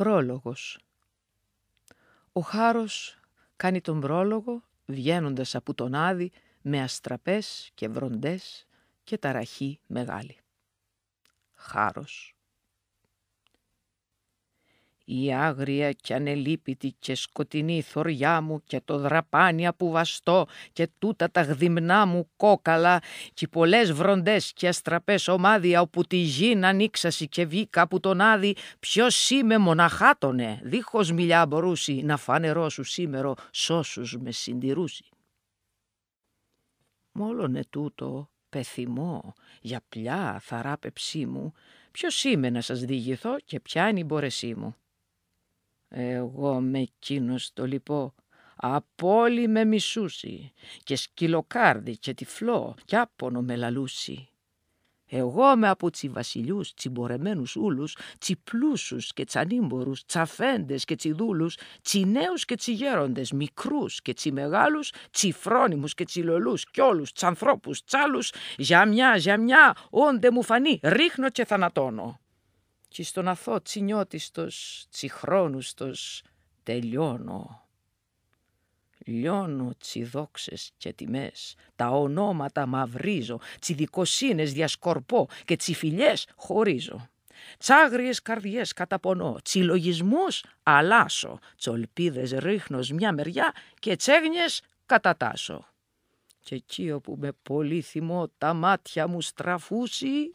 Πρόλογος Ο Χάρος κάνει τον πρόλογο βγαίνοντας από τον Άδη με αστραπές και βροντές και ταραχή μεγάλη. Χάρος η άγρια και ανελείπητη και σκοτεινή θωριά μου και το δραπάνι βαστώ και τούτα τα γδυμνά μου κόκαλα και οι πολλές βροντές και αστραπές ομάδια όπου τη γη να ανοίξασι και βγήκα από τον άδει ποιος είμαι μοναχάτωνε δίχως μιλιά μπορούσι να φανερώσου σήμερο σώσους με συντηρούσει. Μόλονε τούτο πεθυμώ για πλιά θαράπεψή μου ποιος είμαι να σας διηγηθώ και είναι η μπορεσή μου. Εγώ με εκείνος το λοιπό απόλυ με μισούσι και σκυλοκάρδι και τυφλό κι άπονο με λαλούσι. Εγώ με από τσι βασιλιούς, τσιμπορεμένους ούλους, τσιπλούσους και τσανίμπορους, τσαφέντες και τσιδούλους, τσινέους και τσιγέροντες, μικρούς και τσιμεγάλους, τσιφρόνιμους και τσιλολούς, κι όλους τσανθρώπους, τσάλους, για μια, για μια, όντε μου φανεί, ρίχνω και θανατώνω και στον αθώ τσινιώτιστος, τσιχρόνουστος, τελειώνω. Λιώνω τσιδόξες και τιμές, τα ονόματα μαυρίζω, τσιδικοσύνες διασκορπώ και τσιφιλιές χωρίζω. Τσάγριες καρδιές καταπονώ, τσιλογισμούς αλλάσω, τσολπίδες ρίχνω μια μεριά και τσέγνιες κατατάσω. Και εκεί όπου με πολύ θυμό τα μάτια μου στραφούσει,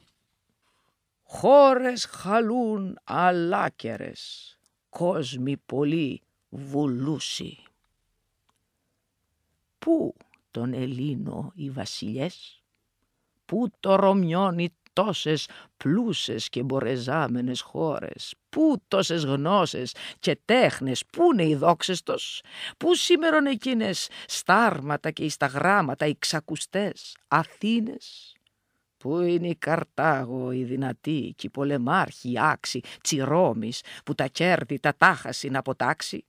χώρες χαλούν αλάκερες, κόσμοι πολύ βουλούσι. Πού τον Ελλήνο οι βασιλιές, πού το Ρωμιόν τόσες πλούσες και μπορεζάμενες χώρες, πού τόσες γνώσες και τέχνες, πού είναι οι δόξες τους, πού σήμερον εκείνες στάρματα και γράμματα οι ξακουστές, Αθήνες, Πού είναι η Καρτάγο, η δυνατή, και η πολεμάρχη οι άξη που τα κέρδη τα τάχαση να αποτάξει.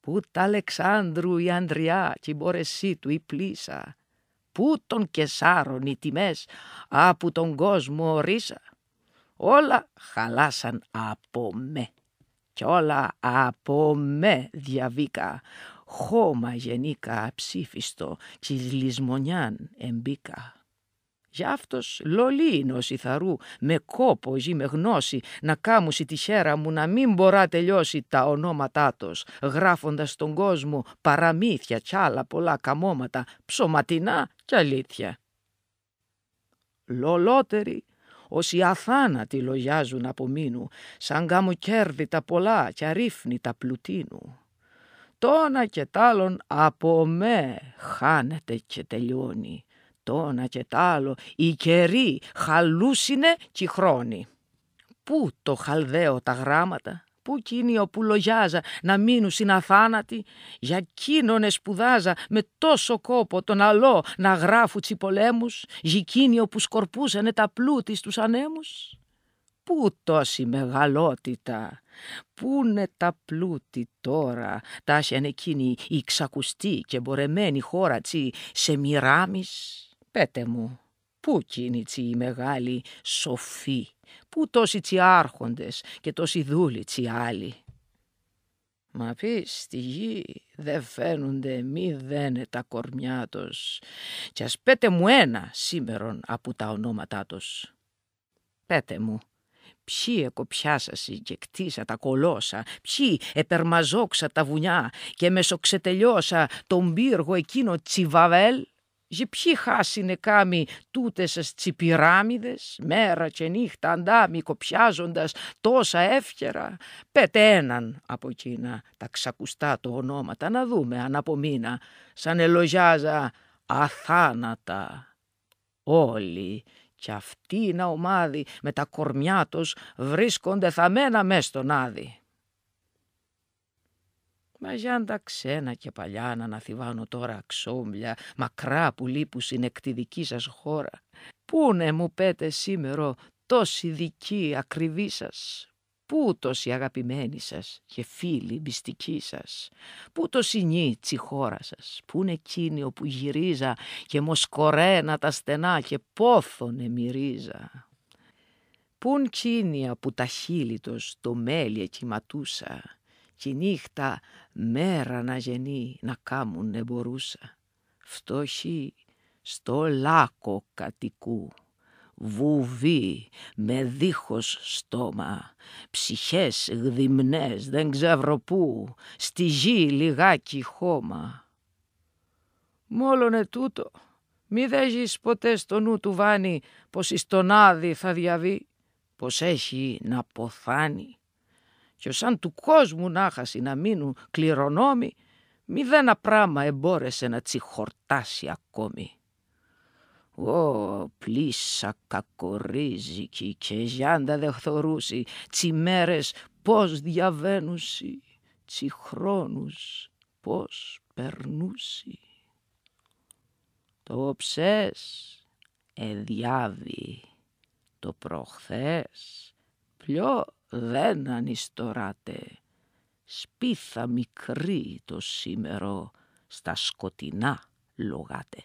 Πού τα Αλεξάνδρου η Ανδριά και η μπόρεσή του η πλήσα. Πού των Κεσάρων οι τιμές από τον κόσμο ορίσα. Όλα χαλάσαν από με κι όλα από με διαβήκα. Χώμα γενίκα ψήφιστο κι λησμονιάν εμπίκα. Γι' αυτός λολίνος ηθαρού, με κόπο ή με γνώση, να κάμουσει τη χέρα μου να μην μπορά τελειώσει τα ονόματά του, γράφοντας στον κόσμο παραμύθια κι άλλα πολλά καμώματα, ψωματινά κι αλήθεια. Λολότεροι, όσοι αθάνατοι λογιάζουν από μήνου, σαν κέρδη τα πολλά κι αρρύφνη τα πλουτίνου. Τόνα και τ' άλλον από με χάνεται και τελειώνει τόνα και τ' άλλο, οι καιροί χαλούσινε και χρόνοι. Πού το χαλδαίο τα γράμματα, πού κίνιο που λογιάζα να μείνουν συναθάνατοι, για κίνονες σπουδάζα με τόσο κόπο τον αλό να γράφουν τσι πολέμους, γικίνιο που σκορπούσανε τα πλούτη στους ανέμους. Πού τόση μεγαλότητα, τσι πολέμου. γικινιο είναι τα πλουτη στους ανέμου. που τώρα, τα πλουτη τωρα τασιαν εκεινη η ξακουστή και μπορεμένη χώρα τσι σε Πέτε μου, πού κίνητσι η μεγάλη σοφοί, πού τόσοι τσιάρχοντες και τόσοι δούλοι τσι άλλοι. Μα πεις στη γη δε φαίνονται μη δένε τα κορμιά τους, κι ας πέτε μου ένα σήμερον από τα ονόματά τους. Πέτε μου, ποιοι εκοπιάσασι και κτίσα τα κολόσα, ποιοι επερμαζόξα τα βουνιά και μεσοξετελιώσα τον πύργο εκείνο τσιβαβέλ, ποιοι χάσινε κάμι τούτες τσι τσιπυράμιδες, μέρα και νύχτα αντάμι κοπιάζοντας τόσα εύχερα. Πέτε έναν από εκείνα τα ξακουστά το ονόματα να δούμε αν απομείνα, σαν ελογιάζα αθάνατα όλοι κι αυτοί να ομάδη με τα κορμιά τους βρίσκονται θαμμένα μες στον άδη. Μα τα ξένα και παλιά να αναθυβάνω τώρα αξόμπλια, μακρά πουλί που συνεκτιδική σας χώρα. Πούνε μου πέτε σήμερα τόση δική ακριβή σας, Πού τόση αγαπημένη σας και φίλη μυστική σας, που ταχύλιτος το συνη χωρα σας που ειναι εκεινη οπου γυριζα και μοσκορενα τα στενα και ποθονε μυριζα πουν κινια που τα χείλητος το μελι εκυματούσα, Τη νύχτα μέρα να γεννεί να κάμουν μπορούσα. Φτωχή στο λάκο κατοικού. Βουβή με δίχως στόμα, ψυχές γδυμνές δεν ξέρω πού, στη γη λιγάκι χώμα. Μόλον τούτο, μη δέζεις ποτέ στο νου του βάνη πως εις τον άδη θα διαβεί, πως έχει να ποθάνει και σαν του κόσμου να χάσει να μείνουν κληρονόμοι, μηδένα πράμα εμπόρεσε να τσιχορτάσει ακόμη. Ω, πλήσα κακορίζικη και γιάντα δε χθορούσι, τσιμέρες πώς διαβαίνουσι, τσιχρόνους πώς περνούσι. Το ψες εδιάβει, το προχθές πλιώς δεν ανιστοράτε. Σπίθα μικρή το σήμερο στα σκοτεινά λογάτε.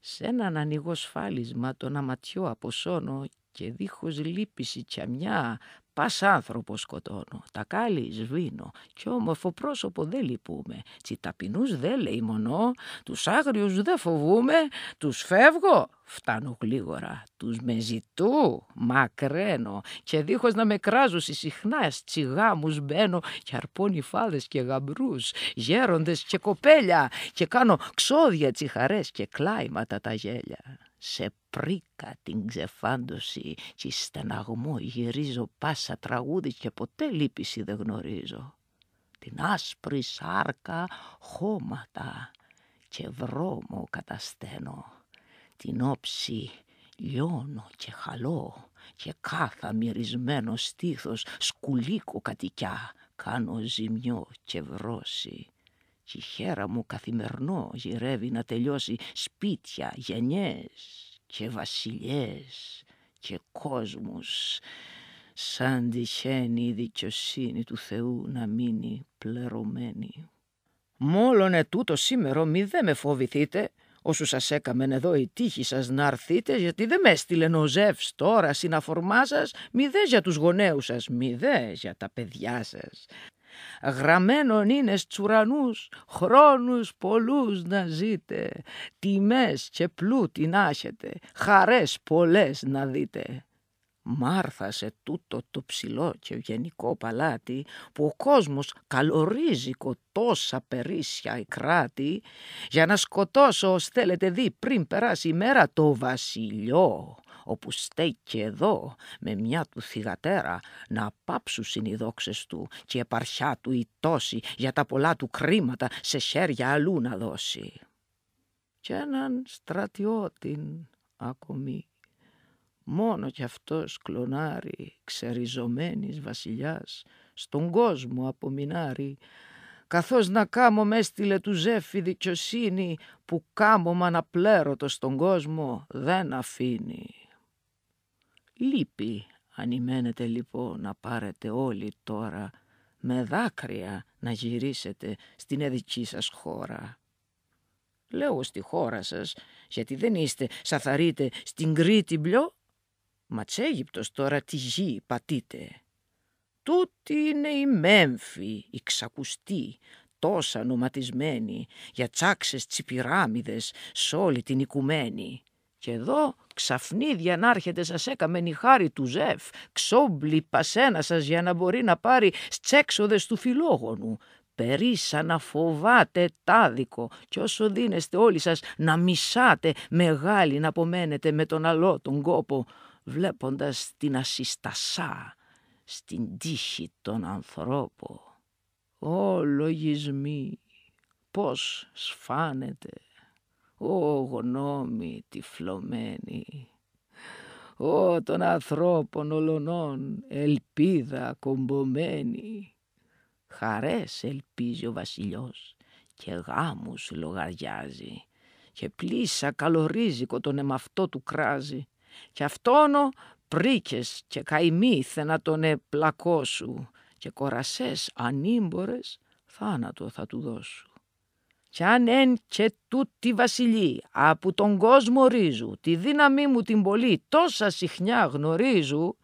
Σ' έναν ανοιγό σφάλισμα τον αματιό αποσώνω και δίχως λύπηση τσαμιά, πας άνθρωπος σκοτώνω, τα κάλλη σβήνω, κι όμορφο πρόσωπο δεν λυπούμε, τσι ταπεινούς δεν λέει μονό, τους άγριους δεν φοβούμε, τους φεύγω, φτάνω γλίγορα, τους με ζητού, μακραίνω, και δίχως να με κράζω, συχνά στι μου μπαίνω, και αρπώνει φάδες και γαμπρούς, γέροντες και κοπέλια, και κάνω ξόδια τσιχαρές και κλάιματα τα γέλια σε πρίκα την ξεφάντωση και στεναγμό γυρίζω πάσα τραγούδι και ποτέ λύπηση δεν γνωρίζω. Την άσπρη σάρκα χώματα και βρώμο κατασταίνω, την όψη λιώνω και χαλώ και κάθα μυρισμένο στήθος σκουλίκο κατοικιά κάνω ζημιό και βρώση και χέρα μου καθημερινό γυρεύει να τελειώσει σπίτια, γενιές και βασιλιές και κόσμους σαν τυχαίνει η δικαιοσύνη του Θεού να μείνει πλερωμένη. Μόλον ετούτο σήμερο μη δε με φοβηθείτε, όσου σας έκαμεν εδώ η τύχη σας να αρθείτε, γιατί δε με έστειλε ο τώρα συναφορμά σας, μη δε για τους γονέους σας, μη δε για τα παιδιά σας. Γραμμένον είναι στους ουρανούς, χρόνους πολλούς να ζείτε, τιμές και πλούτη να έχετε, χαρές πολλές να δείτε. Μάρθασε τούτο το ψηλό και γενικό παλάτι που ο κόσμος καλορίζικο τόσα περίσσια η κράτη για να σκοτώσω ως θέλετε δει πριν περάσει η μέρα το βασιλιό όπου στέκει εδώ με μια του θυγατέρα να πάψουν οι δόξες του και η επαρχιά του η τόση για τα πολλά του κρίματα σε χέρια αλλού να δώσει. Κι έναν στρατιώτην ακόμη μόνο κι αυτός κλονάρι ξεριζωμένης βασιλιάς στον κόσμο απομεινάρει καθώς να κάμω μες έστειλε του ζέφη δικαιοσύνη που κάμωμα να πλέρωτο στον κόσμο δεν αφήνει. Λύπη, ανημένετε λοιπόν να πάρετε όλοι τώρα με δάκρυα να γυρίσετε στην εδική σας χώρα. Λέω στη χώρα σας, γιατί δεν είστε σαθαρείτε στην Κρήτη μπλιο, μα τσέγυπτος τώρα τη γη πατείτε. Τούτη είναι η Μέμφη, η ξακουστή, τόσα νοματισμένη, για τσάξες τσιπυράμιδες σ' όλη την οικουμένη. Και εδώ ξαφνίδια να έρχεται σας έκαμεν η χάρη του Ζεφ, ξόμπλη πασένα σας για να μπορεί να πάρει στσέξοδες του φιλόγονου. Περίσα να φοβάτε τάδικο κι όσο δίνεστε όλοι σας να μισάτε μεγάλη να απομένετε με τον αλό τον κόπο, βλέποντας την ασυστασά στην τύχη των ανθρώπων. Ω λογισμοί, πώς σφάνετε. Ω γνώμη τυφλωμένη, Ω των ανθρώπων ολονών ελπίδα κομπομένη. Χαρές ελπίζει ο βασιλιός και γάμους λογαριάζει και πλήσα καλορίζικο τον εμαυτό του κράζει και αυτόνο πρίκες και καημοί να τον επλακώσου και κορασές ανήμπορες θάνατο θα του δώσου. Κι αν εν και τούτη βασιλή, από τον κόσμο ρίζου, τη δύναμή μου την πολύ τόσα συχνιά γνωρίζου,